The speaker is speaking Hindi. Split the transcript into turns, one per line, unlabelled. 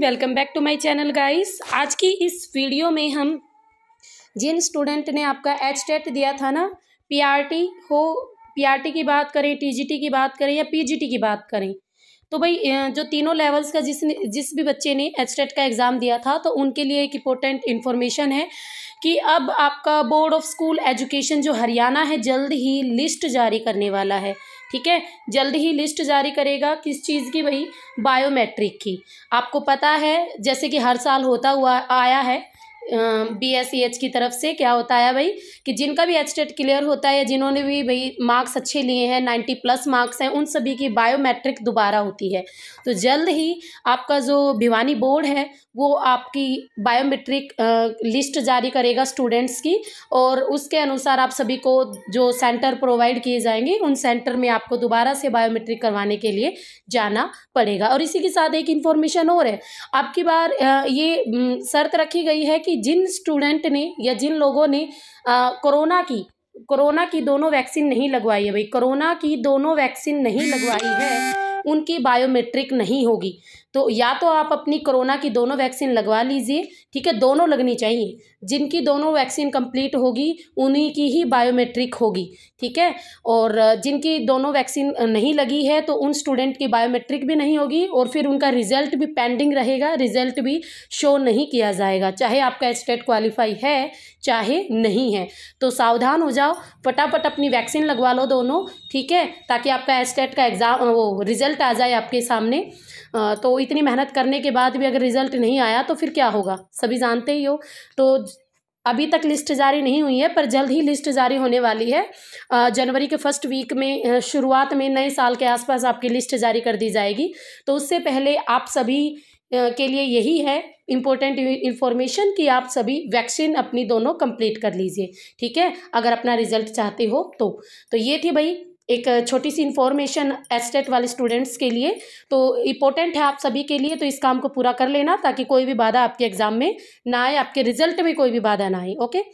welcome back to my channel guys आज की इस वीडियो में हम जिन स्टूडेंट ने आपका एच टेट दिया था ना पीआरटी हो पीआरटी की बात करें टीजीटी की बात करें या पीजीटी की बात करें तो भाई जो तीनों लेवल्स का जिसने जिस भी बच्चे ने एच टेट का एग्ज़ाम दिया था तो उनके लिए एक इम्पोर्टेंट इन्फॉर्मेशन है कि अब आपका बोर्ड ऑफ स्कूल एजुकेशन जो हरियाणा है जल्द ही लिस्ट जारी करने वाला है ठीक है जल्द ही लिस्ट जारी करेगा किस चीज़ की भाई बायोमेट्रिक की आपको पता है जैसे कि हर साल होता हुआ आया है बी एस सी एच की तरफ से क्या होता है भाई कि जिनका भी एच टेट क्लियर होता है जिन्होंने भी भाई मार्क्स अच्छे लिए हैं नाइन्टी प्लस मार्क्स हैं उन सभी की बायोमेट्रिक दोबारा होती है तो जल्द ही आपका जो भिवानी बोर्ड है वो आपकी बायोमेट्रिक लिस्ट जारी करेगा स्टूडेंट्स की और उसके अनुसार आप सभी को जो सेंटर प्रोवाइड किए जाएंगे उन सेंटर में आपको दोबारा से बायोमेट्रिक करवाने के लिए जाना पड़ेगा और इसी के साथ एक इन्फॉर्मेशन और है आपकी बार ये शर्त रखी गई है कि जिन स्टूडेंट ने या जिन लोगों ने कोरोना की कोरोना की दोनों वैक्सीन नहीं लगवाई है भाई कोरोना की दोनों वैक्सीन नहीं लगवाई है उनकी बायोमेट्रिक नहीं होगी तो या तो आप अपनी कोरोना की दोनों वैक्सीन लगवा लीजिए ठीक है दोनों लगनी चाहिए जिनकी दोनों वैक्सीन कंप्लीट होगी उन्हीं की ही बायोमेट्रिक होगी ठीक है और जिनकी दोनों वैक्सीन नहीं लगी है तो उन स्टूडेंट की बायोमेट्रिक भी नहीं होगी और फिर उनका रिजल्ट भी पेंडिंग रहेगा रिजल्ट भी शो नहीं किया जाएगा चाहे आपका स्टेट क्वालिफाई है चाहे नहीं है तो सावधान हो जाओ फटाफट अपनी वैक्सीन लगवा लो दोनों ठीक है ताकि आपका एस्टेट का एग्ज़ाम वो रिजल्ट रिज़ल्ट आ जाए आपके सामने तो इतनी मेहनत करने के बाद भी अगर रिज़ल्ट नहीं आया तो फिर क्या होगा सभी जानते ही हो तो अभी तक लिस्ट जारी नहीं हुई है पर जल्द ही लिस्ट जारी होने वाली है जनवरी के फर्स्ट वीक में शुरुआत में नए साल के आसपास आपकी लिस्ट जारी कर दी जाएगी तो उससे पहले आप सभी के लिए यही है इम्पोर्टेंट इन्फॉर्मेशन कि आप सभी वैक्सीन अपनी दोनों कंप्लीट कर लीजिए ठीक है अगर अपना रिजल्ट चाहते हो तो तो ये थी भाई एक छोटी सी इन्फॉर्मेशन एस्टेट वाले स्टूडेंट्स के लिए तो इंपॉर्टेंट है आप सभी के लिए तो इस काम को पूरा कर लेना ताकि कोई भी बाधा आपके एग्ज़ाम में ना आए आपके रिजल्ट में कोई भी बाधा ना आए ओके